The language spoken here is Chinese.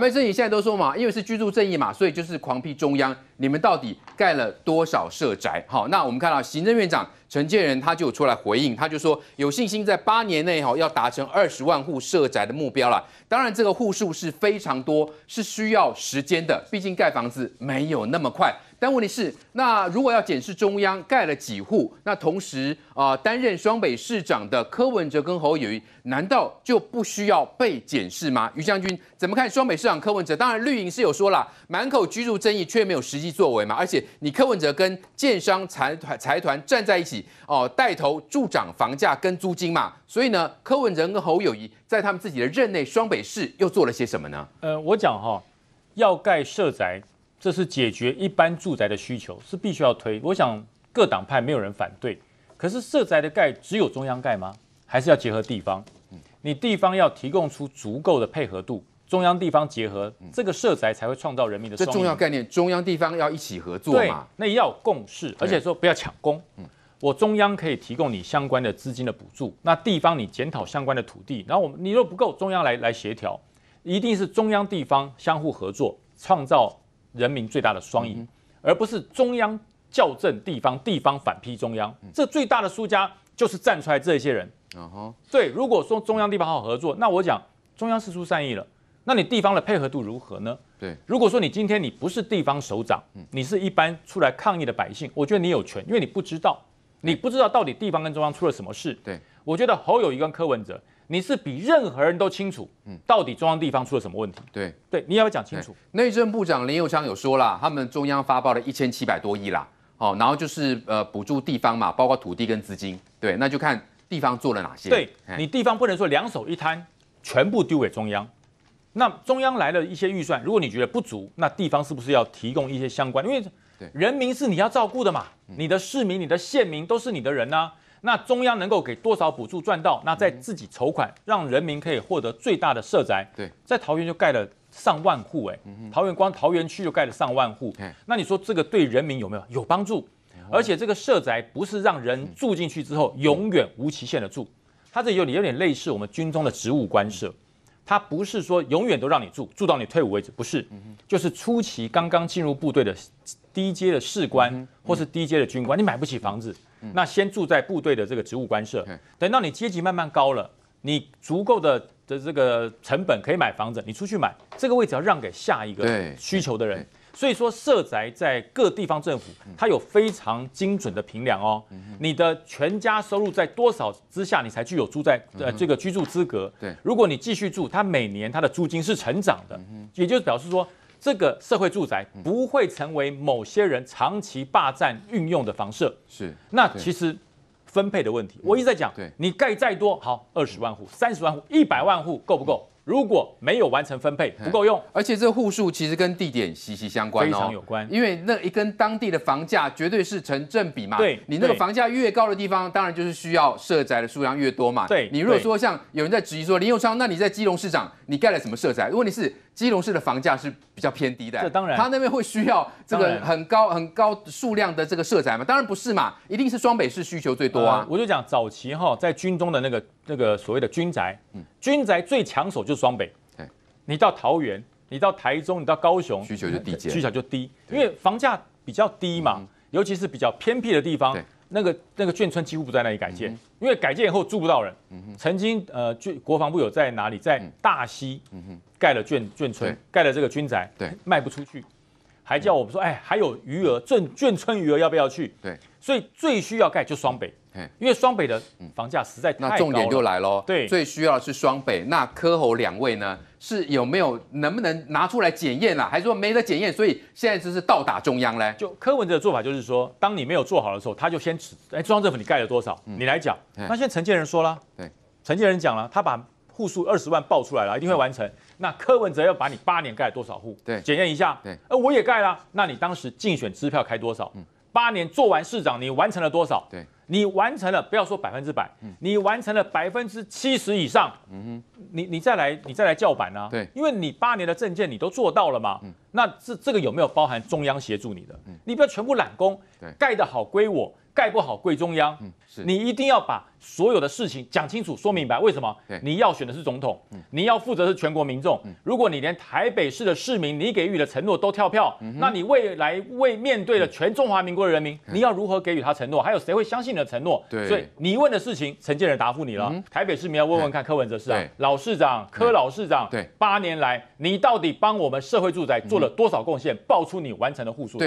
反白正义现在都说嘛，因为是居住正义嘛，所以就是狂批中央，你们到底盖了多少社宅？好，那我们看到行政院长。承建人他就有出来回应，他就说有信心在八年内哈要达成二十万户设宅的目标了。当然，这个户数是非常多，是需要时间的，毕竟盖房子没有那么快。但问题是，那如果要检视中央盖了几户，那同时啊担任双北市长的柯文哲跟侯友谊，难道就不需要被检视吗？于将军怎么看双北市长柯文哲？当然，绿营是有说了，满口居住正义却没有实际作为嘛。而且，你柯文哲跟建商财团财团站在一起。哦，带头助长房价跟租金嘛，所以呢，柯文哲跟侯友谊在他们自己的任内，双北市又做了些什么呢？呃，我讲哈，要盖社宅，这是解决一般住宅的需求，是必须要推。我想各党派没有人反对。可是社宅的盖，只有中央盖吗？还是要结合地方？嗯，你地方要提供出足够的配合度，中央地方结合，这个社宅才会创造人民的这重要概念，中央地方要一起合作嘛，那要共事，而且说不要抢工，嗯。我中央可以提供你相关的资金的补助，那地方你检讨相关的土地，然后我你若不够，中央来来协调，一定是中央地方相互合作，创造人民最大的双赢，而不是中央校正地方，地方反批中央，这最大的输家就是站出来这些人。啊哈，对，如果说中央地方好好合作，那我讲中央是出善意了，那你地方的配合度如何呢？对，如果说你今天你不是地方首长，你是一般出来抗议的百姓，我觉得你有权，因为你不知道。你不知道到底地方跟中央出了什么事？对，我觉得侯友宜跟柯文哲，你是比任何人都清楚，嗯，到底中央地方出了什么问题？对，对，你要讲清楚。内政部长林佑昌有说啦，他们中央发包了一千七百多亿啦，好，然后就是呃补助地方嘛，包括土地跟资金。对，那就看地方做了哪些。对你地方不能说两手一摊，全部丢给中央。那中央来了一些预算，如果你觉得不足，那地方是不是要提供一些相关？因为人民是你要照顾的嘛，你的市民、你的县民都是你的人呢。那中央能够给多少补助赚到？那再自己筹款，让人民可以获得最大的社宅。对，在桃园就盖了上万户，哎，桃园光桃园区就盖了上万户。那你说这个对人民有没有有帮助？而且这个社宅不是让人住进去之后永远无期限的住，它这有点有点类似我们军中的职务官舍。他不是说永远都让你住，住到你退伍为止，不是，就是初期刚刚进入部队的低阶的士官或是低阶的军官，你买不起房子，那先住在部队的这个职务官舍，等到你阶级慢慢高了，你足够的的这个成本可以买房子，你出去买，这个位置要让给下一个需求的人。所以说，社宅在各地方政府，它有非常精准的评量哦。你的全家收入在多少之下，你才具有住在呃这个居住资格？对，如果你继续住，它每年它的租金是成长的，也就是表示说，这个社会住宅不会成为某些人长期霸占运用的房舍。是，那其实分配的问题，我一直在讲，你盖再多，好，二十万户、三十万户、一百万户够不够？如果没有完成分配，不够用，而且这户数其实跟地点息息相关哦，非常有关，因为那一跟当地的房价绝对是成正比嘛。对，你那个房价越高的地方，当然就是需要社宅的数量越多嘛。对，你如果说像有人在质疑说林永昌，那你在基隆市长，你盖了什么社宅？问题是基隆市的房价是比较偏低的，这当然，他那边会需要这个很高很高数量的这个社宅嘛？当然不是嘛，一定是双北市需求最多啊。我就讲早期哈，在军中的那个那个所谓的军宅，军宅最抢手就是。双北，你到桃园，你到台中，你到高雄，需求就低，需求就低，因为房价比较低嘛，尤其是比较偏僻的地方，那个那个眷村几乎不在那里改建，因为改建以后住不到人。曾经呃，军国防部有在哪里，在大溪，盖了眷眷村，盖了这个军宅，对，卖不出去，还叫我们说，哎，还有余额，眷眷村余额要不要去？对，所以最需要盖就双北。因为双北的房价实在太高了，那重点就来喽。对，最需要的是双北。那柯侯两位呢，是有没有能不能拿出来检验啦？还是说没得检验？所以现在就是倒打中央嘞。就柯文哲的做法就是说，当你没有做好的时候，他就先哎，中央政府你盖了多少？你来讲。那现在承建人说了，对，承建人讲了，他把户数二十万报出来了，一定会完成。那柯文哲要把你八年盖了多少户？对，检验一下。对，呃，我也盖了。那你当时竞选支票开多少？嗯，八年做完市长，你完成了多少？对。你完成了，不要说百分之百，你完成了百分之七十以上，你你再来，你再来叫板啊？对，因为你八年的证件你都做到了嘛，那这这个有没有包含中央协助你的？你不要全部揽功，盖的好归我。盖不好跪中央。嗯，是你一定要把所有的事情讲清楚、说明白。为什么？你要选的是总统，你要负责是全国民众。嗯，如果你连台北市的市民你给予的承诺都跳票，那你未来为面对的全中华民国的人民，你要如何给予他承诺？还有谁会相信你的承诺？对，所以你问的事情，陈建仁答复你了。台北市民要问问看柯文哲市啊，老市长柯老市长，对，八年来你到底帮我们社会住宅做了多少贡献？爆出你完成的户数。